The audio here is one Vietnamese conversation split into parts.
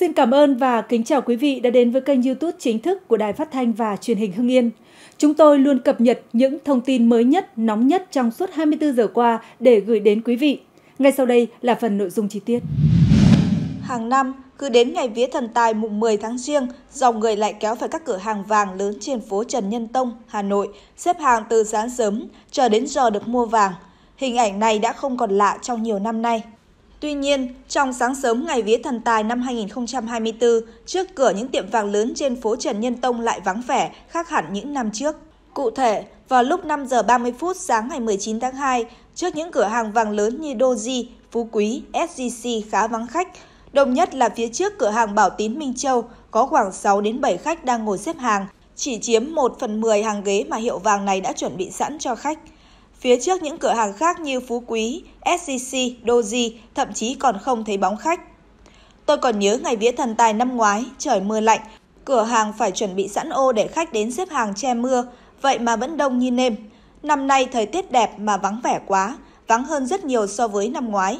Xin cảm ơn và kính chào quý vị đã đến với kênh YouTube chính thức của Đài Phát thanh và Truyền hình Hưng Yên. Chúng tôi luôn cập nhật những thông tin mới nhất, nóng nhất trong suốt 24 giờ qua để gửi đến quý vị. Ngay sau đây là phần nội dung chi tiết. Hàng năm, cứ đến ngày vía thần tài mùng 10 tháng riêng, dòng người lại kéo về các cửa hàng vàng lớn trên phố Trần Nhân Tông, Hà Nội, xếp hàng từ sáng sớm, chờ đến giờ được mua vàng. Hình ảnh này đã không còn lạ trong nhiều năm nay. Tuy nhiên, trong sáng sớm ngày vía thần tài năm 2024, trước cửa những tiệm vàng lớn trên phố Trần Nhân Tông lại vắng vẻ, khác hẳn những năm trước. Cụ thể, vào lúc 5 giờ 30 phút sáng ngày 19 tháng 2, trước những cửa hàng vàng lớn như Doji, Phú Quý, SGC khá vắng khách, Đồng nhất là phía trước cửa hàng Bảo Tín Minh Châu có khoảng 6 đến 7 khách đang ngồi xếp hàng, chỉ chiếm 1 phần 10 hàng ghế mà hiệu vàng này đã chuẩn bị sẵn cho khách. Phía trước những cửa hàng khác như Phú Quý, SCC, Doji thậm chí còn không thấy bóng khách. Tôi còn nhớ ngày vía thần tài năm ngoái, trời mưa lạnh, cửa hàng phải chuẩn bị sẵn ô để khách đến xếp hàng che mưa, vậy mà vẫn đông như nêm. Năm nay thời tiết đẹp mà vắng vẻ quá, vắng hơn rất nhiều so với năm ngoái.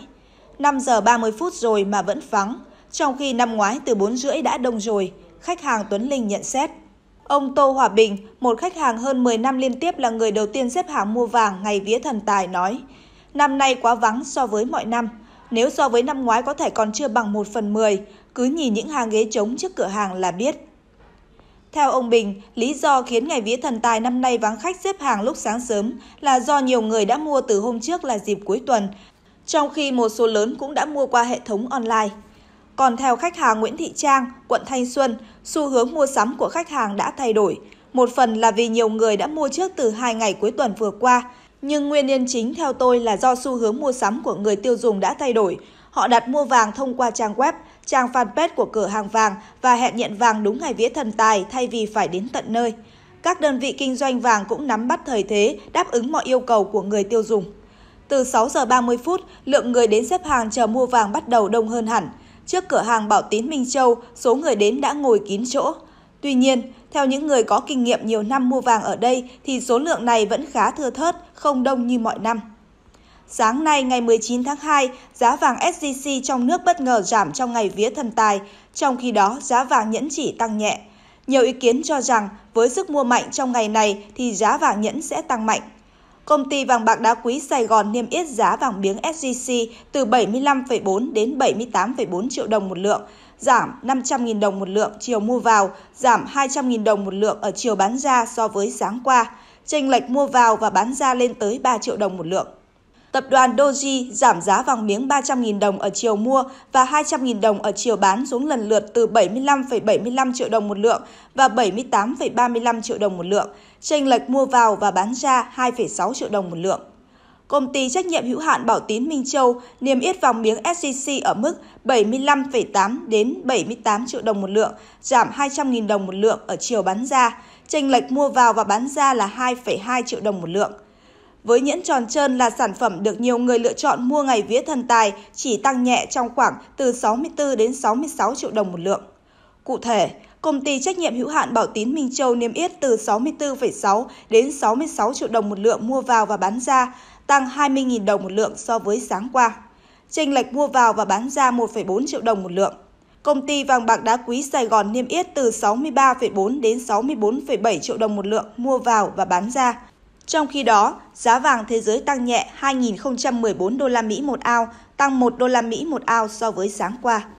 5 giờ 30 phút rồi mà vẫn vắng, trong khi năm ngoái từ 4 rưỡi đã đông rồi, khách hàng Tuấn Linh nhận xét. Ông Tô Hòa Bình, một khách hàng hơn 10 năm liên tiếp là người đầu tiên xếp hàng mua vàng ngày vía thần tài nói, năm nay quá vắng so với mọi năm. Nếu so với năm ngoái có thể còn chưa bằng 1 phần 10, cứ nhìn những hàng ghế trống trước cửa hàng là biết. Theo ông Bình, lý do khiến ngày vía thần tài năm nay vắng khách xếp hàng lúc sáng sớm là do nhiều người đã mua từ hôm trước là dịp cuối tuần, trong khi một số lớn cũng đã mua qua hệ thống online. Còn theo khách hàng Nguyễn Thị Trang, quận Thanh Xuân, xu hướng mua sắm của khách hàng đã thay đổi. Một phần là vì nhiều người đã mua trước từ hai ngày cuối tuần vừa qua, nhưng nguyên nhân chính theo tôi là do xu hướng mua sắm của người tiêu dùng đã thay đổi. Họ đặt mua vàng thông qua trang web, trang fanpage của cửa hàng vàng và hẹn nhận vàng đúng ngày vía thần tài thay vì phải đến tận nơi. Các đơn vị kinh doanh vàng cũng nắm bắt thời thế, đáp ứng mọi yêu cầu của người tiêu dùng. Từ 6 giờ 30 phút, lượng người đến xếp hàng chờ mua vàng bắt đầu đông hơn hẳn trước cửa hàng Bảo Tín Minh Châu, số người đến đã ngồi kín chỗ. Tuy nhiên, theo những người có kinh nghiệm nhiều năm mua vàng ở đây thì số lượng này vẫn khá thưa thớt, không đông như mọi năm. Sáng nay ngày 19 tháng 2, giá vàng SJC trong nước bất ngờ giảm trong ngày vía thần tài, trong khi đó giá vàng nhẫn chỉ tăng nhẹ. Nhiều ý kiến cho rằng với sức mua mạnh trong ngày này thì giá vàng nhẫn sẽ tăng mạnh công ty vàng bạc đá quý Sài Gòn niêm yết giá vàng miếng SJC từ 75,4 đến 78,4 triệu đồng một lượng, giảm 500.000 đồng một lượng chiều mua vào, giảm 200.000 đồng một lượng ở chiều bán ra so với sáng qua. Chênh lệch mua vào và bán ra lên tới 3 triệu đồng một lượng tập đoàn Doji giảm giá vàng miếng 300.000 đồng ở chiều mua và 200.000 đồng ở chiều bán xuống lần lượt từ 75,75 triệu đồng một lượng và 78,35 triệu đồng một lượng, chênh lệch mua vào và bán ra 2,6 triệu đồng một lượng. Công ty trách nhiệm hữu hạn Bảo Tín Minh Châu niêm yết vàng miếng SJC ở mức 75,8 đến 78 triệu đồng một lượng, giảm 200.000 đồng một lượng ở chiều bán ra, chênh lệch mua vào và bán ra là 2,2 triệu đồng một lượng. Với nhẫn tròn trơn là sản phẩm được nhiều người lựa chọn mua ngày vía thần tài, chỉ tăng nhẹ trong khoảng từ 64 đến 66 triệu đồng một lượng. Cụ thể, công ty trách nhiệm hữu hạn Bảo Tín Minh Châu niêm yết từ 64,6 đến 66 triệu đồng một lượng mua vào và bán ra, tăng 20.000 đồng một lượng so với sáng qua. Chênh lệch mua vào và bán ra 1,4 triệu đồng một lượng. Công ty vàng bạc đá quý Sài Gòn niêm yết từ 63,4 đến 64,7 triệu đồng một lượng mua vào và bán ra, trong khi đó, giá vàng thế giới tăng nhẹ 2.014 đô la Mỹ một ao, tăng 1 đô la Mỹ một ao so với sáng qua.